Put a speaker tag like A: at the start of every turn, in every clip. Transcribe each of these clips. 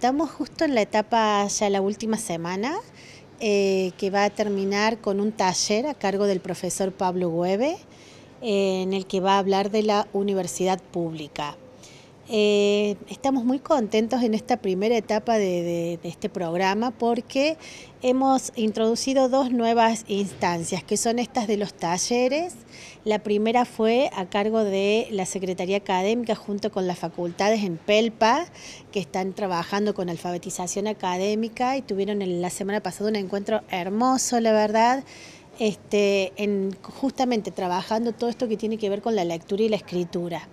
A: Estamos justo en la etapa, ya la última semana, eh, que va a terminar con un taller a cargo del profesor Pablo Hueve, eh, en el que va a hablar de la universidad pública. Eh, estamos muy contentos en esta primera etapa de, este programa porque hemos introducido dos nuevas instancias, que son estas de los talleres. La primera fue a cargo de la Secretaría Académica junto con las facultades en Pelpa, que están trabajando con alfabetización académica y tuvieron en la semana pasada un encuentro hermoso, la verdad. Este, justamente trabajando todo esto que tiene que ver con la lectura y la escritura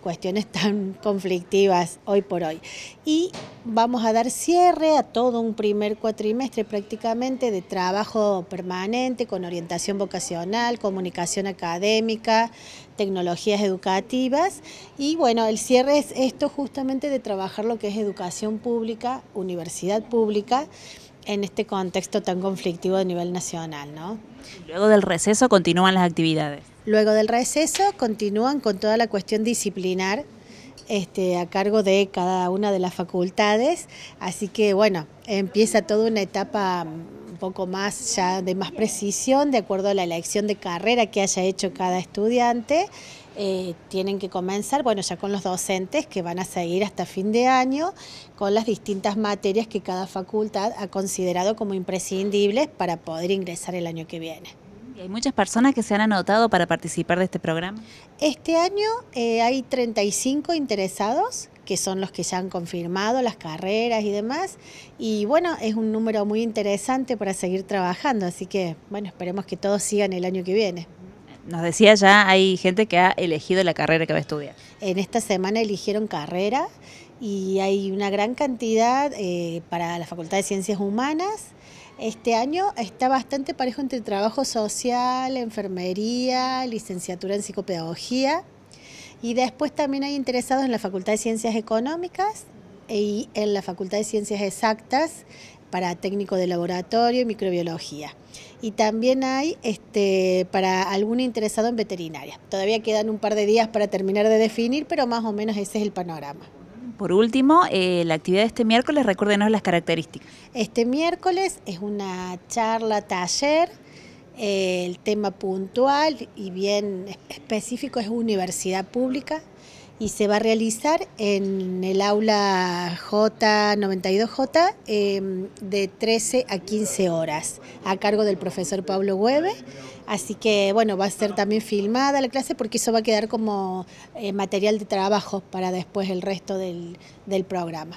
A: cuestiones tan conflictivas hoy por hoy. Y vamos a dar cierre a todo un primer cuatrimestre prácticamente de trabajo permanente con orientación vocacional, comunicación académica, tecnologías educativas y bueno, el cierre es esto justamente de trabajar lo que es educación pública, universidad pública en este contexto tan conflictivo a nivel nacional. ¿no?
B: Luego del receso continúan las actividades.
A: Luego del receso continúan con toda la cuestión disciplinar este, a cargo de cada una de las facultades, así que bueno, empieza toda una etapa mm, un poco más ya de más precisión, de acuerdo a la elección de carrera que haya hecho cada estudiante, eh, tienen que comenzar, bueno, ya con los docentes que van a seguir hasta fin de año, con las distintas materias que cada facultad ha considerado como imprescindibles para poder ingresar el
B: año que viene. ¿Hay muchas personas que se han anotado para participar de este programa?
A: Este año eh, hay 35 interesados que son los que ya han confirmado las carreras y demás. Y bueno, es un número muy interesante para seguir trabajando, así que bueno, esperemos que todos sigan el año que viene.
B: Nos decía ya, hay gente que ha elegido la carrera que va a estudiar.
A: En esta semana eligieron carrera y hay una gran cantidad eh, para la Facultad de Ciencias Humanas. Este año está bastante parejo entre trabajo social, enfermería, licenciatura en psicopedagogía y después también hay interesados en la Facultad de Ciencias Económicas y en la Facultad de Ciencias Exactas para técnico de laboratorio y microbiología. Y también hay este, para algún interesado en veterinaria. Todavía quedan un par de días para terminar de definir, pero más o menos ese es el panorama.
B: Por último, eh, la actividad de este miércoles, recuérdenos las características.
A: Este miércoles es una charla, taller. Eh, el tema puntual y bien específico es universidad pública y se va a realizar en el aula J92J em, de 13 a 15 horas a cargo del profesor Pablo Hueve. Así que bueno, va a ser también filmada la clase porque eso va a quedar como eh, material de trabajo para después el resto del programa.